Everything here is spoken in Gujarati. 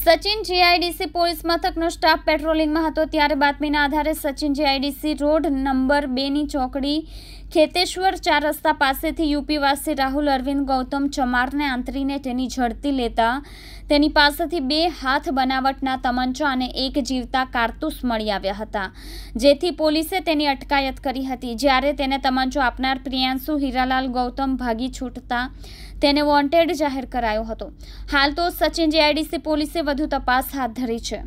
સચિન જીઆઈડીસી પોલીસ મથકનો સ્ટાફ પેટ્રોલિંગમાં હતો ત્યારે બાતમીના આધારે સચિન જીઆઈડીસી રોડ નંબર બેની ચોકડી ખેતેશ્વર ચાર રસ્તા પાસેથી યુપીવાસી રાહુલ અરવિંદ ગૌતમ ચમારને આંતરીને તેની ઝડપી લેતા તેની પાસેથી બે હાથ બનાવટના તમંચા અને એક જીવતા કારતૂસ મળી આવ્યા હતા જેથી પોલીસે તેની અટકાયત કરી હતી જ્યારે તેને તમંચો આપનાર પ્રિયાંશુ હીરાલાલ ગૌતમ ભાગી છૂટતા તેને વોન્ટેડ જાહેર કરાયો હતો હાલ તો સચિન જીઆઈડીસી પોલીસે વધુ તપાસ હાથ ધરી છે